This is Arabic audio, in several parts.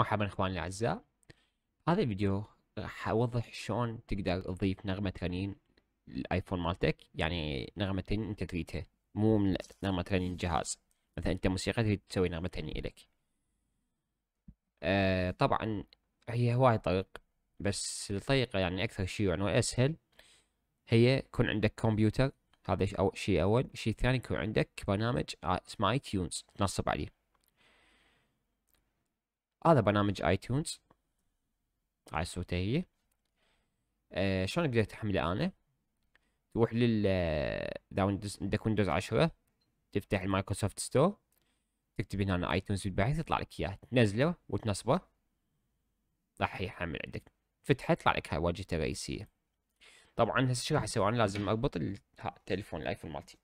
مرحبا اخواني الاعزاء هذا الفيديو راح آه، اوضح شلون تقدر تضيف نغمة رنين للايفون مالتك يعني نغمة رنين انت تريدها مو من نغمة رنين الجهاز مثلا انت موسيقى تريد تسوي نغمة رنين الك آه طبعا هي هواي طريق بس الطريقة يعني اكثر شيوعا يعني واسهل هي يكون عندك كمبيوتر هذا اول شيء اول شيء ثاني يكون عندك برنامج آه، اسمه اي تيونز تنصب عليه هذا برنامج اي تونز هاي الصوتة هي آه شلون اقدر تحمله انا تروح لل عندك آه، ويندوز 10 تفتح المايكروسوفت ستور تكتب هنا اي تونز بالبحث يطلع لك اياه تنزله وتنصبه راح يحمل عندك فتحه يطلع لك هاي واجهته الرئيسيه طبعا هسه شو راح اسوي انا لازم اربط التليفون الايفون مالتي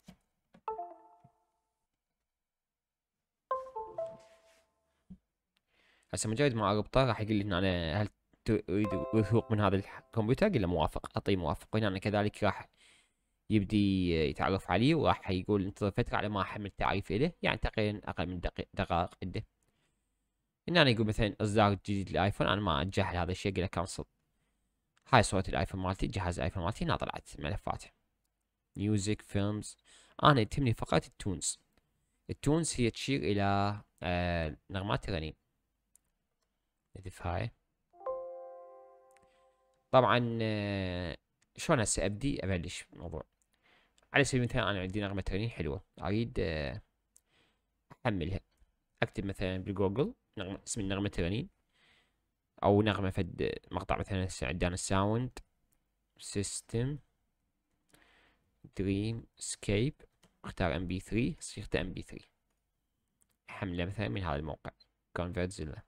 هسه مجرد ما اربطه راح يقول لي هنا أنا هل تريد وثوق من هذا الكمبيوتر قل له موافق اعطيه موافق وهنا يعني أنا كذلك راح يبدي يتعرف عليه وراح يقول انتظر فترة على ما احمل تعريف له يعني تقريبا اقل من دقائق عده. هنا أنا يقول مثلا اصدار جديد للايفون انا ما اتجاهل هذا الشيء قل له كنسل هاي صورة الايفون مالتي جهاز الايفون مالتي هنا طلعت ملفاته ميوزك فيلمز انا يتمني فقط التونز التونز هي تشير الى آه نغمات الرنين. نذف هاي طبعا آه، شلون هسه ابدي ابلش الموضوع على سبيل المثال انا عندي نغمه تغنية حلوه اريد آه، احملها اكتب مثلا بالجوجل نغمة اسم النغمه تغنية او نغمه فد مقطع مثلا هسه عندنا ساوند سيستم دريم سكيب اختار ام بي 3 صيغته ام بي 3 حمله مثلا من هذا الموقع كونفرت زيلا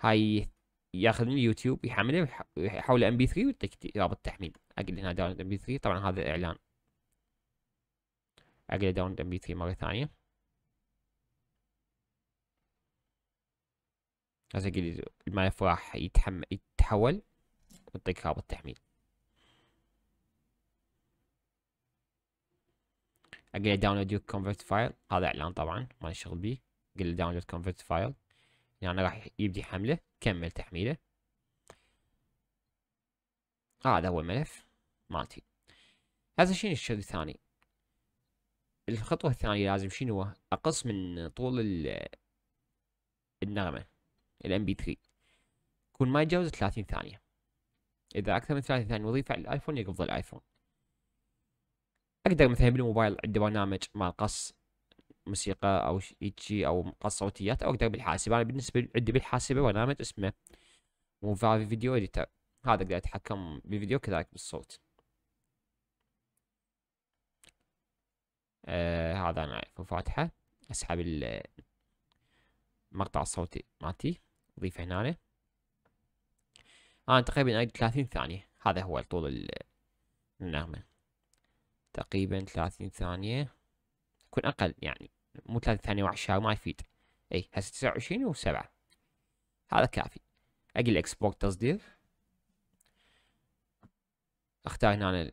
هاي ياخذ من اليوتيوب يحمله ويحوله ام بي 3 ويعطيك رابط تحميل اقل هنا داونلود ام بي 3 طبعا هذا اعلان اقل داونلود ام بي 3 مره ثانيه هسه اقل الملف راح يتحمل يتحول ويعطيك رابط تحميل اقل داونلود يور كونفرت فايل هذا اعلان طبعا ما شغل بيه اقل داونلود كونفرت فايل يعني راح يبدي حمله كمل تحميله هذا آه هو الملف مالتي هذا شنو الشيء الثاني الخطوة الثانية لازم شنو هو أقص من طول النغمة الام بي 3 يكون ما يتجاوز 30 ثانية إذا أكثر من 30 ثانية وظيفة على الآيفون يقفض الآيفون أقدر مثلا بالموبايل عندي برنامج مال قص موسيقى او شيء او مقاطع صوتيات او اقدر بالحاسب انا بالنسبه عندي بالحاسبه برنامج اسمه موفافي فيديو اديتر هذا اقدر اتحكم بالفيديو كذلك بالصوت آه هذا انا فاتحه اسحب المقطع الصوتي مالتي اضيفه هنا انا آه، تقريبا اريد 30 ثانيه هذا هو طول النغمه تقريبا 30 ثانيه يكون اقل يعني مو 3 ثانيه وعشرة ما يفيد اي هسه 29 و7 هذا كافي اجي الاكسبورت تصدير اختار هنا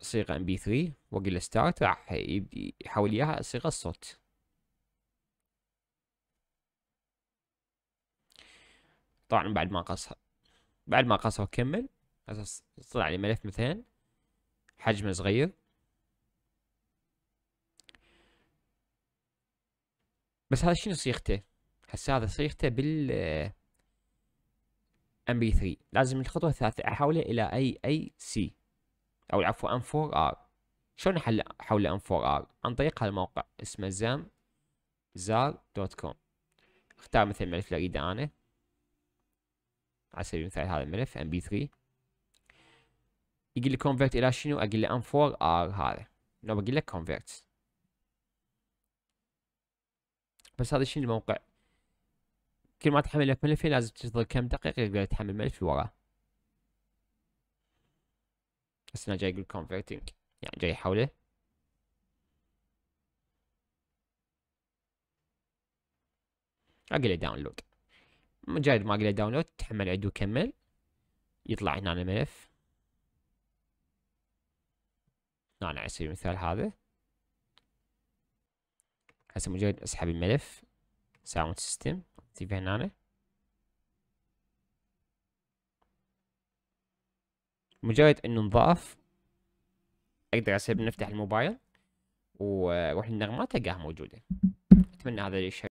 الصيغة ام بي 3 واقل ستارت راح يبدي يحول اياها صيغة الصوت طبعا بعد ما قصها بعد ما قصها وكمل طلع لي ملف مثلا حجمه صغير بس هذا شنو صيغته؟ هسه هذا صيغته بال ام بي 3 لازم الخطوه الثالثه احوله الى اي اي سي او عفوا ام 4 ار شلون احل احول ام 4 ار؟ عن طريق هالموقع اسمه زام زار دوت كوم اختار مثل الملف اللي اريده انا على سبيل المثال هذا الملف ام بي 3 يقول لي كونفرت الى شنو؟ اقول له ام 4 ار هذا لو بقول لك كونفرت بس هذا الشيء الموقع كل ما تحمل لك ملفي لازم تنتظر كم دقيقة يقدر يتحمل ملفي وراه بس انا جاي اقول converting يعني جاي يحوله اقله داونلود مجرد ما اقله داونلود تحمل عد وكمل يطلع هنا ملف هنا على سبيل المثال هذا هسه مجرد اسحب الملف ساوند سيستم تيفي هنا مجرد انه نضاف اقدر هسه بنفتح الموبايل واروح للنغمات تلقاها موجوده اتمنى هذا الشيء